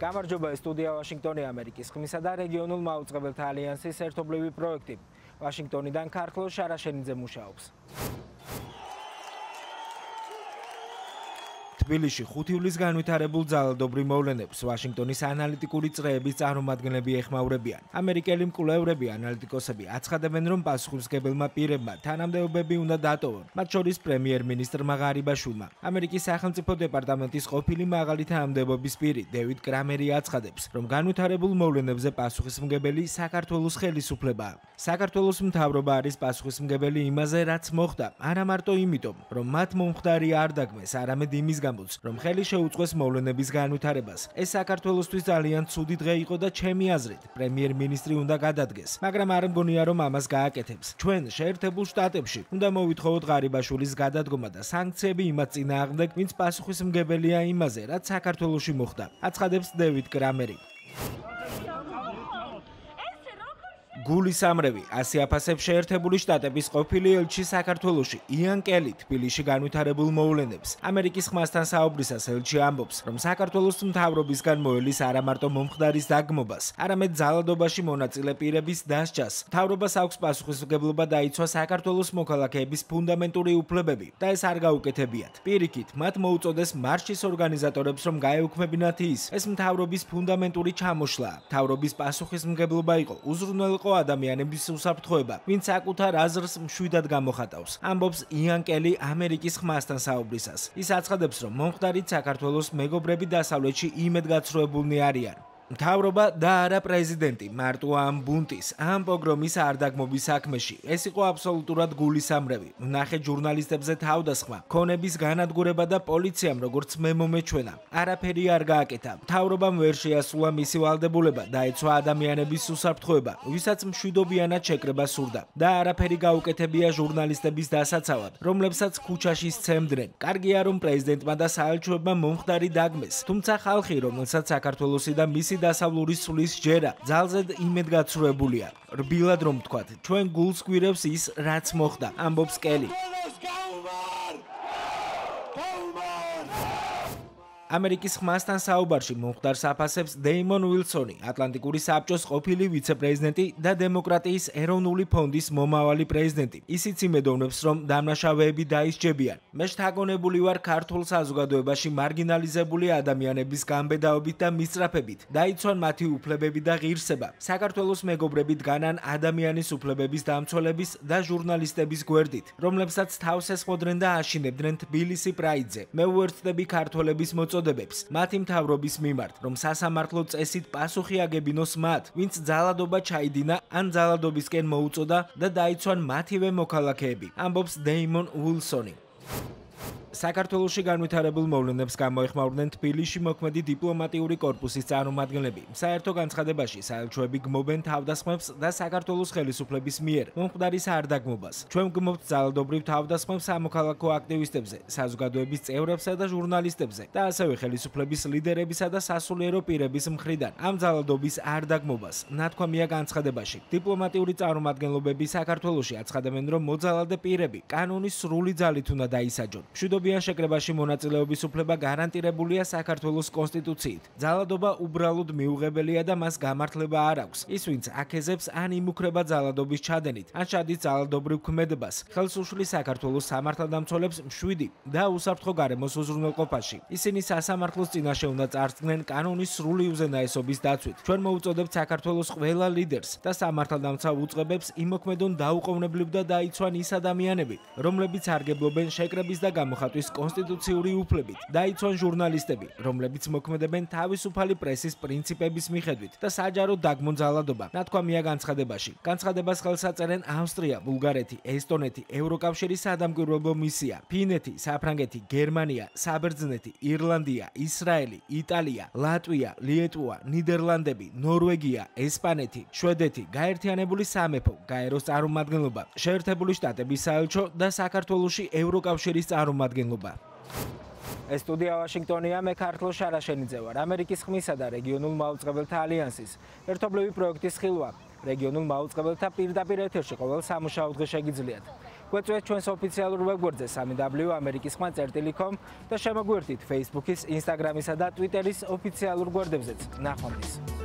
გამარჯობა სტუდია ვაშინგტონი ამერიკის ხმისა და რეგიონულ მაუწყებელთა ალიანსის ერთობლივი პროექტი ვაშინგტონიდან ქართლოს შარაშენიძე მუშაობს თბილისში ხუთი ივლისს განვითარებულ ძალადობრი მოვლენებს ვაშინგტონის ანალიტიკური წრეების წარმომადგენლები ეხმაურებიან. ამერიკელი მკვლევრები, ანალიტიკოსები აცხადებენ, რომ პასუხისგებელმა პირებმა თანამდებობები უნდა დატოვონ, მათ შორის პრემიერ-მინისტრ მაღარიბაშვილმა. ამერიკის სახელმწიფო დეპარტამენტის ყოფილი მაღალი თანამდებობის პირი დევიდ კრამერი აცხადებს, რომ განვითარებულ მოვლენებზე პასუხისმგებელი საქართველოს ხელისუფლებაა. საქართველოს მთავრობა არის პასუხისმგებელი იმაზე, რაც მოხდა, არა მარტო იმიტომ, რომ მათ მომხდარი არ დაგმეს, არამედ იმის გამო ამბობს, რომ ხელი შეუწყოს მოვლენების განვითარებას. ეს საქართველოსთვის ძალიან ცუდი დღე იყო და ჩემი აზრით, პრემიერ-მინისტრი უნდა გადადგეს, მაგრამ არ მგონია რომ ამას გააკეთებს. ჩვენ შეერთებულ შტატებში უნდა მოვითხოვოთ ღარიბაშვილის გადადგომა და სანქციები იმას წინააღმდეგ, ვინც პასუხისმგებელია იმაზე, რაც საქართველოში მოხდა. აცხადებს დევიდ კრამერი. გულისამრევი ასე აფასებს შეერთებული შტატების ყოფილი ელჩი საქართველოსი იან კელი თბილისში განვითარებულ მოვლენებს. ამერიკის ხმასთან საუბრისას ელჩი ამბობს, რომ საქართველოს მთავრობისგან მოელის არა მარტო მომხდარის დაგმობას, არამედ ძალადობაში მონაწილე პირების დასჯას. მთავრობას აქვს პასუხისმგებლობა დაიცვა საქართველოს მოქალაქეების ფუნდამენტური უფლებები და ეს არ გაუკეთებიათ. პირიქით, მათ მოუწოდეს მარშის ორგანიზატორებს, რომ გაეუქმებინათ ის. ეს მთავრობის ფუნდამენტური ჩამოშლა. მთავრობის პასუხისმგებლობა იყო უზრუნველყო ადამიანების უსაფრთხოება, ვინც აკუთარ აზრს მშვიდად გამოხატავს. ამბობს იან კელი ამერიკის ხმასთან საუბრისას. ის აცხადებს, რომ მომხდარით საქართველოს მეგობრები დასავლეთში იმედგაცრუებულნი არიან. მთავრობა და არა პრეზიდენტი მარტო ამ ბუნტის ამ პოგრომის არ დაგმობის საქმეში ეს იყო აბსოლუტურად გულისამრევი ნახე ჟურნალისტებზე თავდასხმა ქონების განადგურება და პოლიციამ როგორც მემომეჩვენა არაფერი არ გააკეთა მთავრობამ ვერ შეასრულა მისი ვალდებულება და ეცვა ადამიანების უსაფრთხოება ვისაც მშვიდობიანად შეკრება სურდა და არაფერი გაუკეთებია ჟურნალისტების დასაცავად რომლებსაც ქუჩაში სცემდნენ კარგია რომ პრეზიდენტმა და საელჩოებმა მომხდარი დაგმეს თუმცა ხალხი რომელსაც საქართველოსი და მისი ხალხისი დასავლური სულის ჯერა ძალზედ იმედგაცრუებულია რბილად რომ ვთქვათ ჩვენ გულს გვირებს ის რაც მოხდა ამბობს კელი ამერიკის ხმასთან საუბარში მომხდარს აფასებს დეიმონ უილსონი, ატლანტიკური საბჭოს ყოფილი ვიცე-პრეზიდენტი და დემოკრატიის ეროვნული ფონდის მომავალი პრეზიდენტი. ისიც იმედოვნებს, რომ დამნაშავეები დაისჯებიან. მე შეთაგონებული ვარ ქართულ საზოგადოებაში მარგინალიზებული ადამიანების გამბედაობით და მისწრაფებით. დაიცვან მათი უფლებები და ღირსება. საქართველოს მეგობრები დგანან ადამიანის უფლებების დამცველების და ჟურნალისტების გვერდით, რომლებსაც თავს ესხოდნენ და აშინებდნენ თბილისი პრაიდზე. მე უერთდები ქართველების მოწ მოწოდებებს მათი მთავრობის მიმართ, რომ სასამართლო წესით პასუხი აგებინოს მათ, ვინც ძალადობა ჩაიდინა ან ძალადობისკენ მოუწოდა და დაიცვან მათივე მოქალაქეები, ამბობს დეიმონ უილსონი. საქართველოსში განვითარებულ მოვლენებს გამოეხმაურნენ თბილისში მოქმედი დიპლომატიური კორპუსის წარმომადგენლები. საერთო განცხადებაში საელჩოები გმობენ თავდასხმებს და საქართველოს ხელისუფლების მიერ მომხდარის არდაგმობას. ჩვენ გმობთ ძალადობრივ თავდასხმებს ამოქალაქო აქტივისტებზე, საზოგადოების წევრებსა და ჟურნალისტებზე და ასევე ხელისუფლების ლიდერებისა და სასულიერო პირების მხრიდან. ამ ძალადობის არდაგმობას ნათქვამია განცხადებაში. დიპლომატიური წარმომადგენლობები საქართველოში აცხადებენ, რომ მოძალადე პირები კანონის სრული ძალით უნდა დაისაჯონ. მშვიდობ ზნობიან შეკრებაში მონაწილეობის უფლება გარანტირებულია საქართველოს კონსტიტუციით. ძალადობა უბრალოდ მიუღებელია და მას გამართლება არ აქვს. ის ვინც აქეზებს ან იმუქრება ძალადობის ჩადენით, ან შადის ძალადობრივ ქმედებას, ხელს უშლის საქართველოს სამართალდამცველებს მშვიდი და უსაფრთხო გარემოს უზრუნველყოფაში. ისინი სასამართლოს წინაშე უნდა წარდგნენ კანონის სრული უზენაესობის დაცვით. ჩვენ მოუწოდებთ საქართველოს ყველა ლიდერს და სამართალდამცავ უწყებებს იმოქმედონ დაუყოვნებლივ და დაიცვან ის ადამიანები, რომლებიც არგებლობენ შეკრების და გამოხატვის სტატუსის კონსტიტუციური უფლებით. დაიცვან ჟურნალისტები, რომლებიც მოქმედებენ თავისუფალი პრესის პრინციპების მიხედვით და საჯარო დაგმონძალადობა. ნათქვამია განცხადებაში. განცხადებას ხელს აწერენ ავსტრია, ბულგარეთი, ესტონეთი, ევროკავშირის ადამიანგვირობო მისია, ფინეთი, საფრანგეთი, გერმანია, საბერძნეთი, ირლანდია, ისრაელი, იტალია, ლატვია, ლიეტუა, ნიდერლანდები, ნორვეგია, ესპანეთი, შვედეთი, გაერთიანებული სამეფო, გაეროს წარმომადგენლობა, შეერთებული შტატების საელჩო და საქართველოსი ევროკავშირის წარმომადგენლობა. შემადგენლობა. ეს სტუდია ვაშინგტონია, მე ქართლო შარაშენიძე ვარ. ამერიკის ხმისა და რეგიონულ მაუწყებელთა ალიანსის ერთობლივი პროექტის ხილვა. რეგიონულ მაუწყებელთა პირდაპირ ეთერში ყოველ სამუშაო დღეს შეგიძლიათ. გვეწვეთ ჩვენს ოფიციალურ ვებგვერდზე www.amerikiskhma.com და შემოგვერთით Facebook-ის, Instagram-ისა და Twitter-ის ოფიციალურ გვერდებზეც. ნახვამდის.